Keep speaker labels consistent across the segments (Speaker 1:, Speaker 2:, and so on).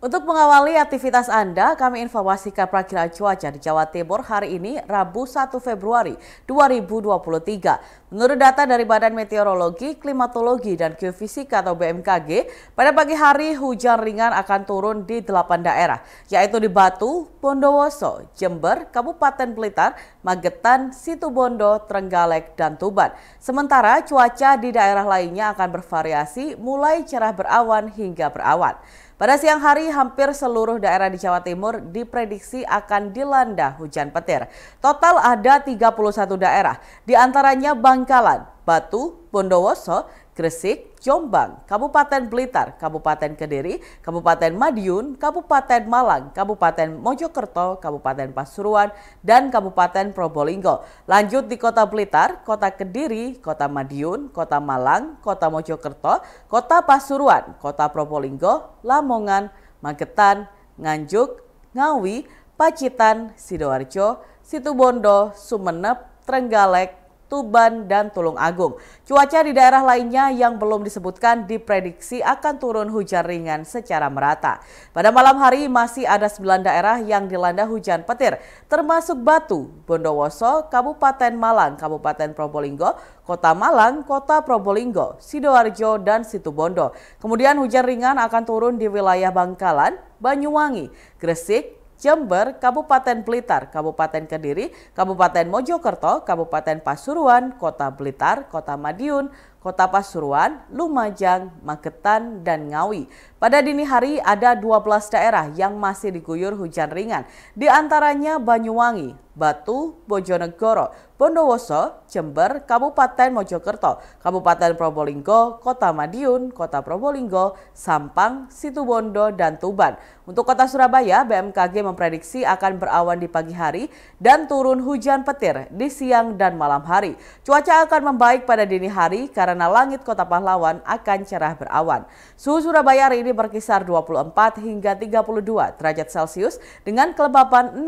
Speaker 1: Untuk mengawali aktivitas Anda, kami informasikan perakiraan cuaca di Jawa Timur hari ini, Rabu 1 Februari 2023. Menurut data dari Badan Meteorologi, Klimatologi, dan Geofisika atau BMKG, pada pagi hari hujan ringan akan turun di delapan daerah, yaitu di Batu, Bondowoso, Jember, Kabupaten Blitar, Magetan, Situbondo, Trenggalek, dan Tuban. Sementara cuaca di daerah lainnya akan bervariasi mulai cerah berawan hingga berawan. Pada siang hari, hampir seluruh daerah di Jawa Timur diprediksi akan dilanda hujan petir. Total ada 31 daerah, di antaranya Bangkalan, Batu, Bondowoso, Gresik, Jombang, Kabupaten Blitar, Kabupaten Kediri, Kabupaten Madiun, Kabupaten Malang, Kabupaten Mojokerto, Kabupaten Pasuruan, dan Kabupaten Probolinggo. Lanjut di Kota Blitar, Kota Kediri, Kota Madiun, Kota Malang, Kota Mojokerto, Kota Pasuruan, Kota Probolinggo, Lamongan, Magetan, Nganjuk, Ngawi, Pacitan, Sidoarjo, Situbondo, Sumeneb, Trenggalek, Tuban, dan Tulung Agung. Cuaca di daerah lainnya yang belum disebutkan diprediksi akan turun hujan ringan secara merata. Pada malam hari masih ada 9 daerah yang dilanda hujan petir, termasuk Batu, Bondowoso, Kabupaten Malang, Kabupaten Probolinggo, Kota Malang, Kota Probolinggo, Sidoarjo, dan Situbondo. Kemudian hujan ringan akan turun di wilayah Bangkalan, Banyuwangi, Gresik, Jember, Kabupaten Blitar, Kabupaten Kediri, Kabupaten Mojokerto, Kabupaten Pasuruan, Kota Blitar, Kota Madiun, Kota Pasuruan, Lumajang, Magetan, dan Ngawi. Pada dini hari ada 12 daerah yang masih diguyur hujan ringan, di antaranya Banyuwangi, Batu, Bojonegoro, Bondowoso, Jember, Kabupaten Mojokerto, Kabupaten Probolinggo, Kota Madiun, Kota Probolinggo, Sampang, Situbondo, dan Tuban. Untuk kota Surabaya, BMKG memprediksi akan berawan di pagi hari dan turun hujan petir di siang dan malam hari. Cuaca akan membaik pada dini hari karena karena langit kota pahlawan akan cerah berawan. Suhu Surabaya hari ini berkisar 24 hingga 32 derajat Celcius dengan kelembapan 60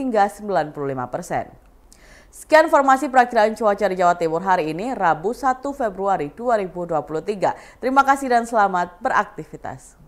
Speaker 1: hingga 95 persen. Sekian informasi perakiraan cuaca di Jawa Timur hari ini, Rabu 1 Februari 2023. Terima kasih dan selamat beraktivitas.